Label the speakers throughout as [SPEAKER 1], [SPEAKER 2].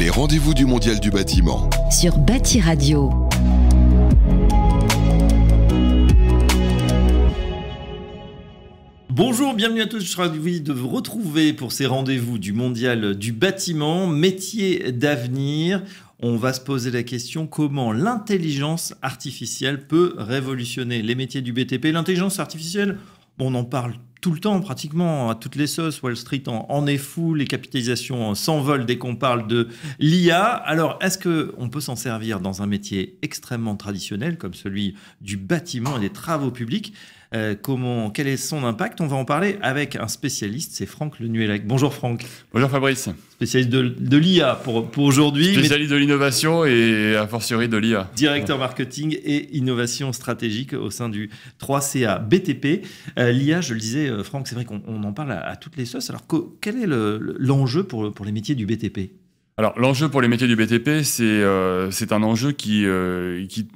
[SPEAKER 1] les rendez-vous du Mondial du bâtiment.
[SPEAKER 2] Sur Bâti Radio. Bonjour, bienvenue à tous. Je suis ravi de vous retrouver pour ces rendez-vous du Mondial du bâtiment, métier d'avenir. On va se poser la question comment l'intelligence artificielle peut révolutionner les métiers du BTP. L'intelligence artificielle, on en parle tout le temps, pratiquement, à toutes les sauces. Wall Street en, en est fou, les capitalisations s'envolent dès qu'on parle de l'IA. Alors, est-ce qu'on peut s'en servir dans un métier extrêmement traditionnel comme celui du bâtiment et des travaux publics euh, comment, quel est son impact On va en parler avec un spécialiste, c'est Franck Lenuelac. Bonjour Franck. Bonjour Fabrice. Spécialiste de, l'IA pour, pour aujourd'hui. Spécialiste de l'innovation et a fortiori de l'IA. Directeur marketing et innovation stratégique au sein du 3CA BTP. Euh, L'IA, je le disais, euh, Franck, c'est vrai qu'on en parle à, toutes les sauces. Alors quel est l'enjeu pour, pour les métiers du BTP
[SPEAKER 1] alors l'enjeu pour les métiers du BTP, c'est
[SPEAKER 2] c'est un enjeu
[SPEAKER 1] qui, qui,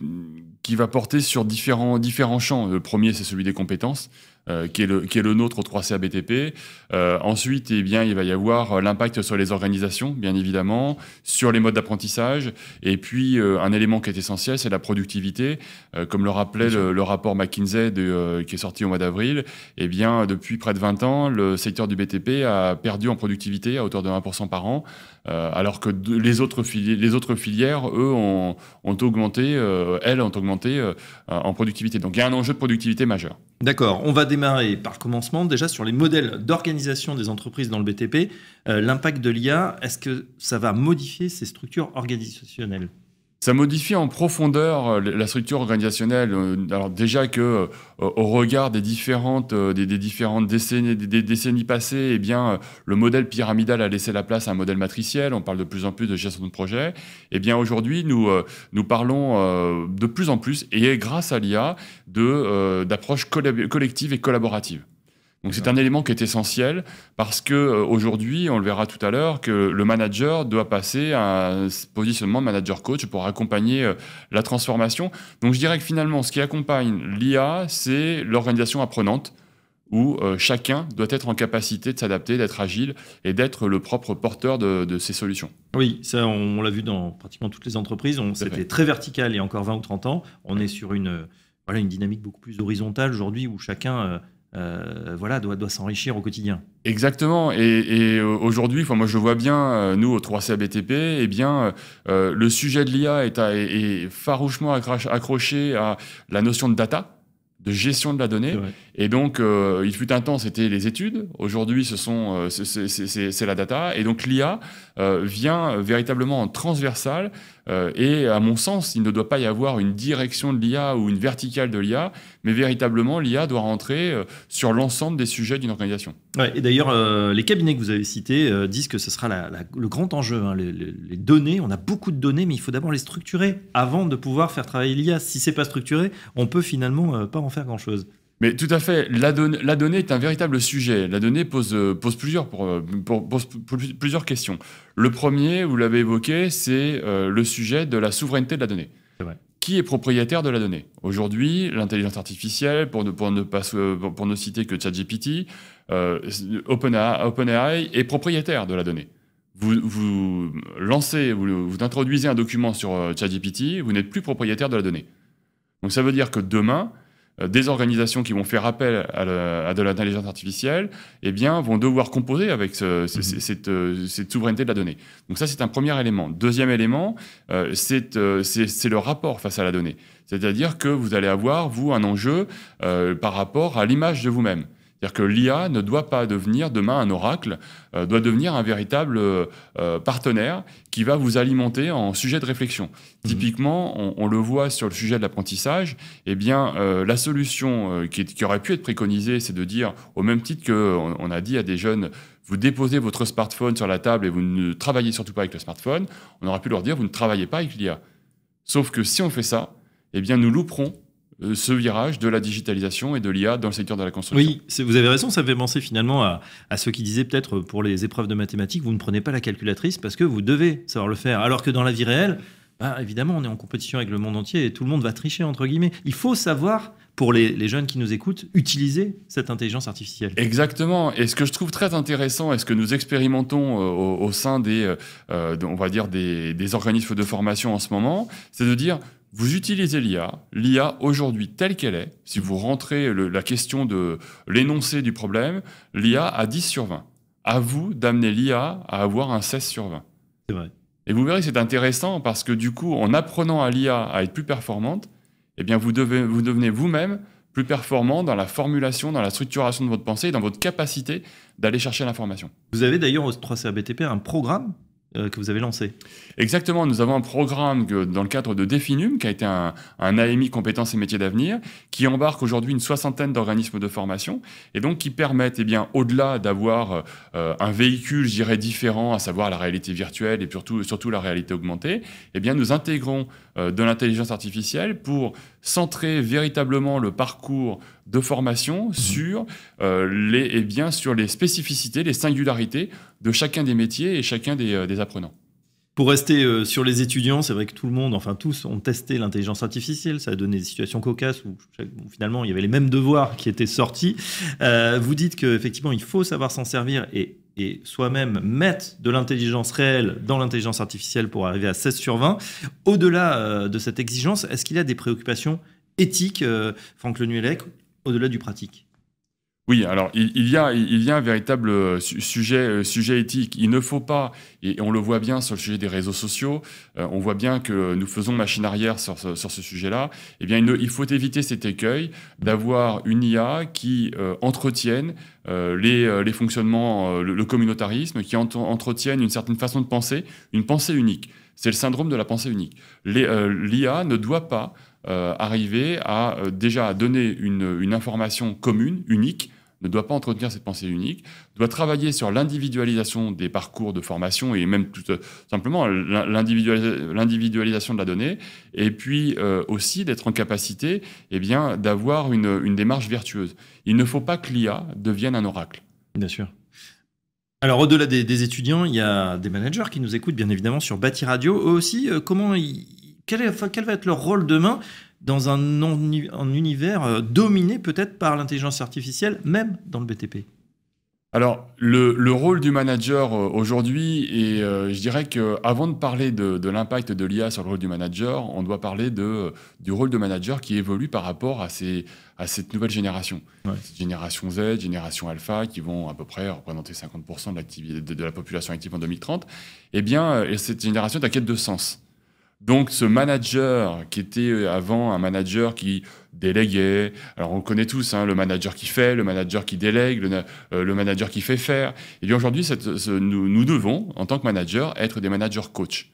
[SPEAKER 1] qui va porter sur différents, différents champs. Le premier, c'est celui des compétences. Euh, qui, est le, qui nôtre au 3 BTP. Euh, ensuite, eh bien, il va y avoir euh, l'impact sur les organisations, bien évidemment, sur les modes d'apprentissage. Et puis, euh, un élément qui est essentiel, c'est la productivité. comme le rappelait le, rapport McKinsey qui est sorti au mois d'avril, eh bien, depuis près de 20 ans, le secteur du BTP a perdu en productivité à hauteur de 1% par an, alors que les, autres filières, eux, ont, ont augmenté, elles ont augmenté en productivité. Donc, il y a un enjeu de productivité majeur.
[SPEAKER 2] D'accord, on va démarrer par commencement déjà sur les modèles d'organisation des entreprises dans le BTP. Euh, l'impact de l'IA, est-ce que ça va modifier ces structures organisationnelles ça
[SPEAKER 1] modifie en profondeur euh, la structure organisationnelle. Euh, alors déjà que euh, au regard des différentes, des, différentes décennies, des, décennies passées, eh bien le modèle pyramidal a laissé la place à un modèle matriciel. On parle de plus en plus de gestion de projet. Eh bien aujourd'hui, nous nous parlons de plus en plus et grâce à l'IA de d'approches collectives et collaboratives. Donc c'est ah. un élément qui est essentiel parce que euh, aujourd'hui, on le verra tout à l'heure, que le manager doit passer à un positionnement manager-coach pour accompagner euh, la transformation. Donc je dirais que finalement, ce qui accompagne l'IA, c'est l'organisation apprenante où euh, chacun doit être en capacité de s'adapter, d'être agile et d'être le propre porteur de, de, ces solutions.
[SPEAKER 2] Oui, ça on, l'a vu dans pratiquement toutes les entreprises. C'était très vertical il y a encore 20 ou 30 ans. On est sur une, une dynamique beaucoup plus horizontale aujourd'hui où chacun euh, voilà, doit, doit s'enrichir au quotidien. Exactement. Et, euh, aujourd'hui,
[SPEAKER 1] enfin, moi je vois bien, euh, nous au 3CABTP, eh bien, le sujet de l'IA est, farouchement accroché à la notion de data de gestion de la donnée. Et donc, il fut un temps, c'était les études. Aujourd'hui, ce sont c'est la data. Et donc, l'IA vient véritablement en transversal euh, et à mon sens, il ne doit pas y avoir une direction de l'IA ou une verticale de l'IA, mais véritablement, l'IA doit
[SPEAKER 2] rentrer euh, sur l'ensemble des sujets d'une organisation. et d'ailleurs, euh, les cabinets que vous avez cités disent que ce sera le grand enjeu. Hein, les, données, on a beaucoup de données, mais il faut d'abord les structurer avant de pouvoir faire travailler l'IA. Si ce n'est pas structuré, on peut finalement pas en faire grand-chose. Mais tout à fait, la, donnée est un véritable sujet. La donnée pose, euh, pose, plusieurs, pour, euh,
[SPEAKER 1] plusieurs, questions. Le premier, vous l'avez évoqué, c'est euh, le sujet de la souveraineté de la donnée. Vrai. Qui est propriétaire de la donnée Aujourd'hui, l'intelligence artificielle, pour ne, pour pas, pour ne citer que ChatGPT, OpenAI est propriétaire de la donnée. Vous, lancez, vous, vous, introduisez un document sur ChatGPT, vous n'êtes plus propriétaire de la donnée. Donc ça veut dire que demain, euh, des organisations qui vont faire appel à, de l'intelligence artificielle, eh bien, vont devoir composer avec mhm. euh, cette, souveraineté de la donnée. Donc ça, c'est un premier élément. Deuxième élément, euh, c'est le rapport face à la donnée. C'est-à-dire que vous allez avoir, vous, un enjeu par rapport à l'image de vous-même. C'est-à-dire que l'IA ne doit pas devenir demain un oracle, euh, doit devenir un véritable euh, euh, partenaire qui va vous alimenter en sujet de réflexion. Mhm. Typiquement, on, le voit sur le sujet de l'apprentissage, eh bien, la solution qui, aurait pu être préconisée, c'est de dire, au même titre qu'on on a dit à des jeunes, vous déposez votre smartphone sur la table et vous ne travaillez surtout pas avec le smartphone, on aurait pu leur dire, vous ne travaillez pas avec l'IA. Sauf que si on fait ça, eh bien, nous louperons euh, ce virage de la digitalisation et de l'IA dans le
[SPEAKER 2] secteur de la construction. Oui, vous avez raison, ça me fait penser finalement à, ceux qui disaient peut-être euh, pour les épreuves de mathématiques, vous ne prenez pas la calculatrice parce que vous devez savoir le faire, alors que dans la vie réelle, bah, évidemment, on est en compétition avec le monde entier et tout le monde va tricher, entre guillemets. Il faut savoir, pour les, jeunes qui nous écoutent, utiliser cette intelligence artificielle. Exactement. Et ce que je trouve très intéressant et ce que nous expérimentons
[SPEAKER 1] euh, au, sein des, on va dire, des, des organismes de formation en ce moment, c'est de dire, vous utilisez l'IA, l'IA aujourd'hui telle qu'elle est, si vous rentrez la question de l'énoncé du problème, l'IA a 10 sur 20. À vous d'amener l'IA à avoir un 16 sur 20. C'est vrai. Et vous verrez c'est intéressant parce que du coup, en apprenant à l'IA à être plus performante, eh bien vous, vous devenez vous-même plus performant dans la formulation, dans la structuration de votre pensée, dans votre capacité d'aller chercher l'information. Vous avez d'ailleurs au 3CRBTP un programme euh, que vous avez lancé. Exactement, nous avons un programme dans le cadre de Definum, qui a été un, AMI compétences et métiers d'avenir, qui embarque aujourd'hui une soixantaine d'organismes de formation, et donc qui permettent, eh bien, au-delà d'avoir euh, un véhicule, je dirais, différent, à savoir la réalité virtuelle et surtout, surtout la réalité augmentée, eh bien, nous intégrons euh, de l'intelligence artificielle pour centrer véritablement le parcours de formation mmh. sur, les, eh bien, sur les spécificités, les singularités de chacun des
[SPEAKER 2] métiers et chacun des, euh, apprenants. Pour rester euh, sur les étudiants, c'est vrai que tout le monde, enfin tous, ont testé l'intelligence artificielle. Ça a donné des situations cocasses où finalement il y avait les mêmes devoirs qui étaient sortis. Euh, vous dites qu'effectivement il faut savoir s'en servir et, soi-même mettre de l'intelligence réelle dans l'intelligence artificielle pour arriver à 16 sur 20. Au-delà de cette exigence, est-ce qu'il y a des préoccupations éthiques, Franck Franck Lenuelec, au-delà du pratique
[SPEAKER 1] oui, alors il, y a, il y a un véritable euh, sujet, euh, sujet éthique. Il ne faut pas, et on le voit bien sur le sujet des réseaux sociaux, euh, on voit bien que nous faisons machine arrière sur ce, sujet-là. Eh bien, il, faut éviter cet écueil d'avoir une IA qui entretienne les, fonctionnements, le, communautarisme, qui entretienne une certaine façon de penser, une pensée unique. C'est le syndrome de la pensée unique. L'IA ne doit pas arriver à déjà donner une, information commune, unique, ne doit pas entretenir cette pensée unique, doit travailler sur l'individualisation des parcours de formation et même tout euh, simplement l'individualisation de la donnée, et puis euh, aussi d'être en capacité eh bien, d'avoir une, démarche vertueuse.
[SPEAKER 2] Il ne faut pas que l'IA devienne un oracle. Bien sûr. Alors au-delà des, étudiants, il y a des managers qui nous écoutent bien évidemment sur Bâti Radio. Eux aussi, euh, comment quel, va être leur rôle demain dans un, univers euh, dominé peut-être par l'intelligence artificielle, même dans le BTP alors, le, le, rôle du manager euh,
[SPEAKER 1] aujourd'hui, et euh, je dirais qu'avant de parler de, l'impact de l'IA sur le rôle du manager, on doit parler de, du rôle de manager qui évolue par rapport à, ces, à cette nouvelle génération. Ouais. Génération Z, génération Alpha, qui vont à peu près représenter 50% de, de, la population active en 2030. Eh bien, cette génération t'inquiète de sens. Donc ce manager qui était euh, avant un manager qui déléguait, alors on connaît tous hein, le manager qui fait, le manager qui délègue, le, euh, manager qui fait faire. Et bien aujourd'hui, nous, nous, devons, en tant que manager, être des managers coach.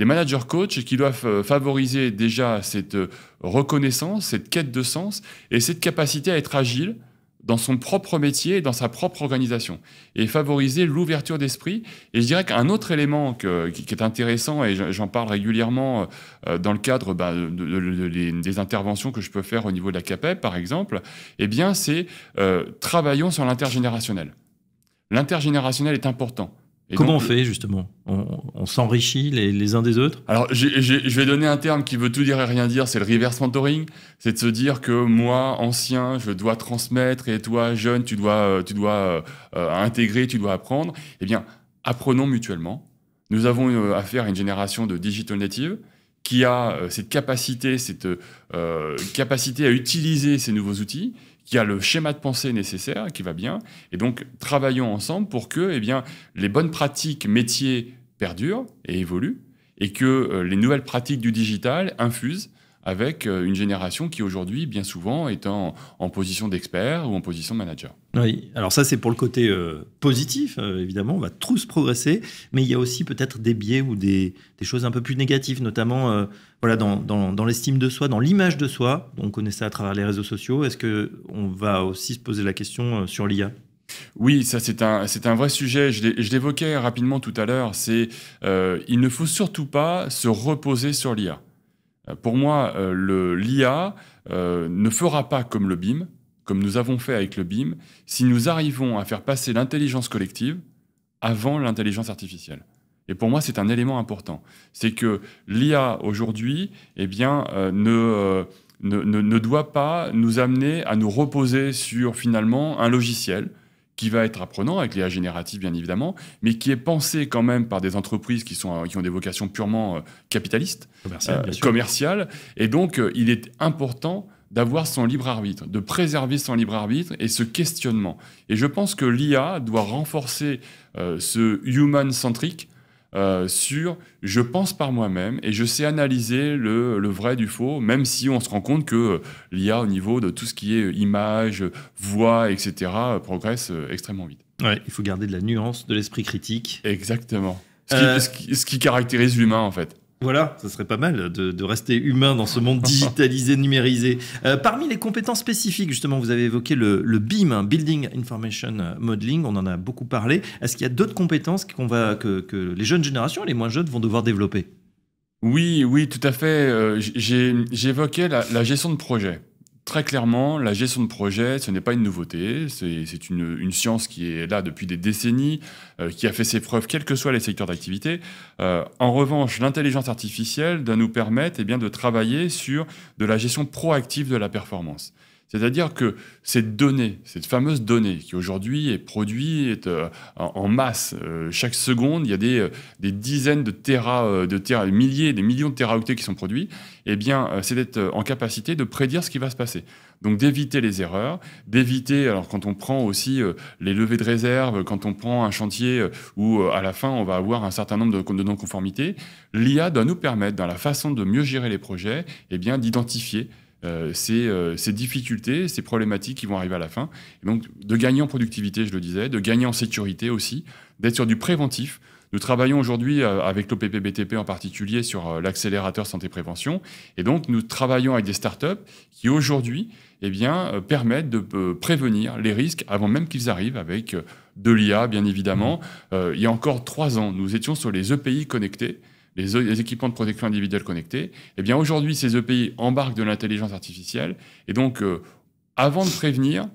[SPEAKER 1] Des managers coach qui doivent euh, favoriser déjà cette reconnaissance, cette quête de sens et cette capacité à être agile dans son propre métier, dans sa propre organisation, et favoriser l'ouverture d'esprit. Et je dirais qu'un autre élément qui, est intéressant, et j'en parle régulièrement euh, dans le cadre bah, des interventions que je peux faire au niveau de la CAPEP, par exemple, eh bien, c'est euh, travaillons sur l'intergénérationnel. L'intergénérationnel est important. Comment on fait
[SPEAKER 2] justement On, s'enrichit les, uns des autres Alors je vais donner un terme
[SPEAKER 1] qui veut tout dire et rien dire, c'est le reverse mentoring. C'est de se dire que moi, ancien, je dois transmettre et toi, jeune, tu dois, euh, tu dois euh, intégrer, tu dois apprendre. Eh bien, apprenons mutuellement. Nous avons euh, affaire à une génération de digital native qui a cette capacité, cette capacité à utiliser ces nouveaux outils, qui a le schéma de pensée nécessaire, qui va bien. Et donc, travaillons ensemble pour que eh bien, les bonnes pratiques métiers perdurent et évoluent, et que euh, les nouvelles pratiques du digital infusent avec euh, une génération qui aujourd'hui, bien souvent, est en, position d'expert
[SPEAKER 2] ou en position de manager. Oui, alors ça c'est pour le côté euh, positif, euh, évidemment, on va tous progresser, mais il y a aussi peut-être des biais ou des, choses un peu plus négatives, notamment voilà, dans, dans, l'estime de soi, dans l'image de soi, on connaît ça à travers les réseaux sociaux, est-ce qu'on va aussi se poser la question sur l'IA oui, ça c'est un, c'est un vrai sujet. Je l'évoquais
[SPEAKER 1] rapidement tout à l'heure. C'est, il ne faut surtout pas se reposer sur l'IA. Euh, pour moi, euh, l'IA euh, ne fera pas comme le BIM, comme nous avons fait avec le BIM, si nous arrivons à faire passer l'intelligence collective avant l'intelligence artificielle. Et pour moi, c'est un élément important. C'est que l'IA aujourd'hui, eh ne, doit pas nous amener à nous reposer sur finalement un logiciel qui va être apprenant avec l'IA générative bien évidemment, mais qui est pensé quand même par des entreprises qui, sont, qui ont des vocations purement euh, capitalistes, euh, commerciales, et donc euh, il est important d'avoir son libre arbitre, de préserver son libre arbitre et ce questionnement. Et je pense que l'IA doit renforcer ce human centric euh, sur je pense par moi-même et je sais analyser le, vrai du faux, même si on se rend compte que euh, l'IA au niveau de tout ce qui est euh, image, voix, etc., progresse extrêmement vite.
[SPEAKER 2] il faut garder de la nuance, de l'esprit critique. Exactement. ce qui, caractérise l'humain en fait. Voilà, ça serait pas mal de, rester humain dans ce monde digitalisé, numérisé. Euh, parmi les compétences spécifiques, justement, vous avez évoqué le, le BIM, hein, Building Information Modeling, on en a beaucoup parlé. Est-ce qu'il y a d'autres compétences qu'on va, que, les jeunes générations les moins jeunes vont devoir développer Oui, oui, tout à fait. Euh,
[SPEAKER 1] j'évoquais la, la, gestion de projet. Très clairement, la gestion de projet, ce n'est pas une nouveauté, c'est une, science qui est là depuis des décennies, euh, qui a fait ses preuves, quels que soient les secteurs d'activité. Euh, en revanche, l'intelligence artificielle doit nous permettre et eh bien, de travailler sur de la gestion proactive de la performance. C'est-à-dire que cette donnée, cette fameuse donnée qui aujourd'hui est produite euh, en masse, euh, chaque seconde, il y a des, euh, dizaines de terras, de des milliers, des millions de teraoctets qui sont produits, eh bien, c'est d'être en capacité de prédire ce qui va se passer. Donc d'éviter les erreurs, d'éviter, alors quand on prend aussi les levées de réserve, quand on prend un chantier où à la fin on va avoir un certain nombre de, de non-conformités, l'IA doit nous permettre, dans la façon de mieux gérer les projets, eh bien d'identifier euh, ces, euh, difficultés, ces problématiques qui vont arriver à la fin. donc, de gagner en productivité, je le disais, de gagner en sécurité aussi, d'être sur du préventif. Nous travaillons aujourd'hui euh, avec l'OPPBTP en particulier sur l'accélérateur santé-prévention. Et donc, nous travaillons avec des startups qui aujourd'hui eh bien, permettent de prévenir les risques avant même qu'ils arrivent avec de l'IA, bien évidemment. Mmh. il y a encore trois ans, nous étions sur les EPI connectés les, équipements de protection individuelle connectés, eh bien aujourd'hui, ces EPI embarquent de l'intelligence artificielle. Et donc, euh, avant de prévenir,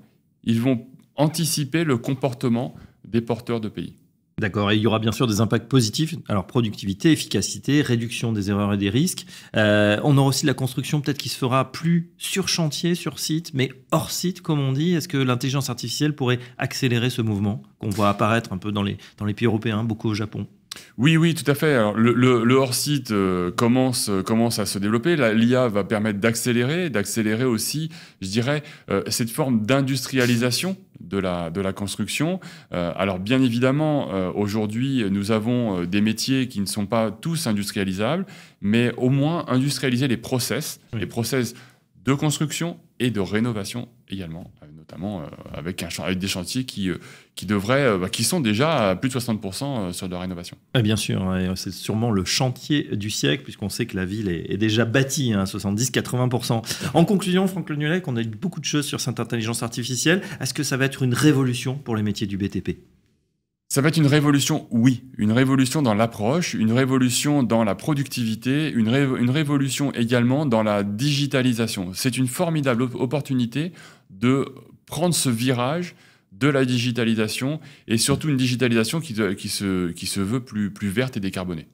[SPEAKER 2] ils vont anticiper le comportement des porteurs de d'EPI. D'accord, et il y aura bien sûr des impacts positifs, alors productivité, efficacité, réduction des erreurs et des risques. Euh, on aura aussi de la construction peut-être qui se fera plus sur chantier, sur site, mais hors site comme on dit. Est-ce que l'intelligence artificielle pourrait accélérer ce mouvement qu'on voit apparaître un peu dans les pays européens, beaucoup au Japon oui, oui, tout à fait. le, hors-site euh, commence, euh, commence à se développer.
[SPEAKER 1] L'IA va permettre d'accélérer, d'accélérer aussi, je dirais, euh, cette forme d'industrialisation de la, de la construction. alors, bien évidemment, aujourd'hui, nous avons des métiers qui ne sont pas tous industrialisables, mais au moins industrialiser les process, les process de construction et de rénovation également, euh, notamment euh, avec, un, des chantiers qui, euh, qui, bah, qui sont déjà à plus de 60% sur de
[SPEAKER 2] la rénovation. Ah, bien sûr, hein, c'est sûrement le chantier du siècle, puisqu'on sait que la ville est, déjà bâtie à hein, 70-80%. En conclusion, Franck Lenulec, on a dit beaucoup de choses sur cette intelligence artificielle. Est-ce que ça va être une révolution pour les métiers du BTP ça va être une révolution, oui,
[SPEAKER 1] une révolution dans l'approche, une révolution dans la productivité, une, révolution également dans la digitalisation. C'est une formidable opportunité de prendre ce virage de la digitalisation et surtout une digitalisation qui, se,
[SPEAKER 2] veut plus, plus verte et décarbonée.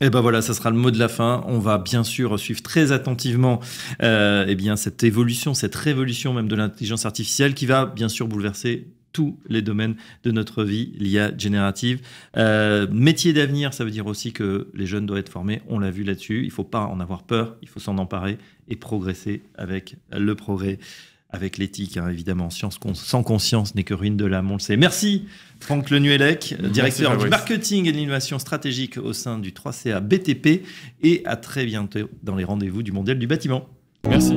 [SPEAKER 2] Et eh ben voilà, ça sera le mot de la fin. On va bien sûr suivre très attentivement euh, eh bien cette évolution, cette révolution même de l'intelligence artificielle qui va bien sûr bouleverser tous les domaines de notre vie, l'IA générative. Euh, métier d'avenir, ça veut dire aussi que les jeunes doivent être formés, on l'a vu là-dessus, il ne faut pas en avoir peur, il faut s'en emparer et progresser avec le progrès avec l'éthique, hein, évidemment. Science sans conscience n'est que ruine de l'âme, on le sait. Merci, Franck Lenuelec, directeur du marketing et de l'innovation stratégique au sein du 3CA BTP. Et à très bientôt dans les rendez-vous du Mondial du bâtiment. Merci.